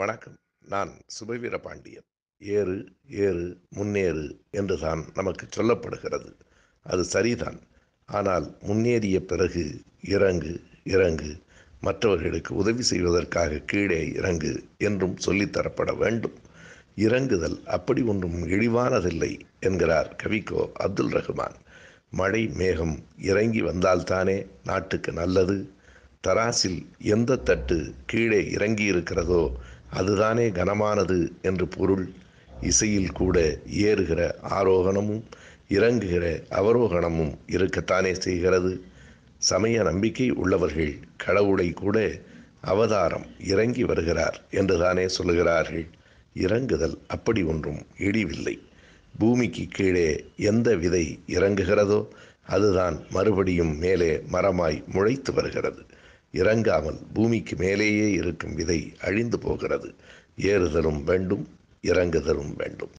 வணக்கம் நான் சுபவீர பாண்டியன் ஏறு ஏறு முன்னேறு என்றுதான் நமக்கு சொல்லப்படுகிறது அது சரிதான் ஆனால் முன்னேறிய பிறகு இறங்கு இறங்கு மற்றவர்களுக்கு உதவி செய்வதற்காக கீழே இறங்கு என்றும் சொல்லித்தரப்பட வேண்டும் இறங்குதல் அப்படி ஒன்றும் இழிவானதில்லை என்கிறார் கவிக்கோ அப்துல் ரஹ்மான் மழை மேகம் இறங்கி வந்தால்தானே நாட்டுக்கு நல்லது தராசில் எந்த தட்டு கீழே இறங்கி இருக்கிறதோ அதுதானே கனமானது என்று பொருள் இசையில் கூட ஏறுகிற ஆரோகணமும் இறங்குகிற அவரோகணமும் இருக்கத்தானே செய்கிறது சமய நம்பிக்கை உள்ளவர்கள் கடவுளை கூட அவதாரம் இறங்கி வருகிறார் என்றுதானே சொல்லுகிறார்கள் இறங்குதல் அப்படி ஒன்றும் இழிவில்லை பூமிக்கு கீழே எந்த விதை இறங்குகிறதோ அதுதான் மறுபடியும் மேலே மரமாய் முளைத்து வருகிறது இறங்காமல் பூமிக்கு மேலேயே இருக்கும் விதை அழிந்து போகிறது ஏறுதலும் வேண்டும் இறங்குதலும் வேண்டும்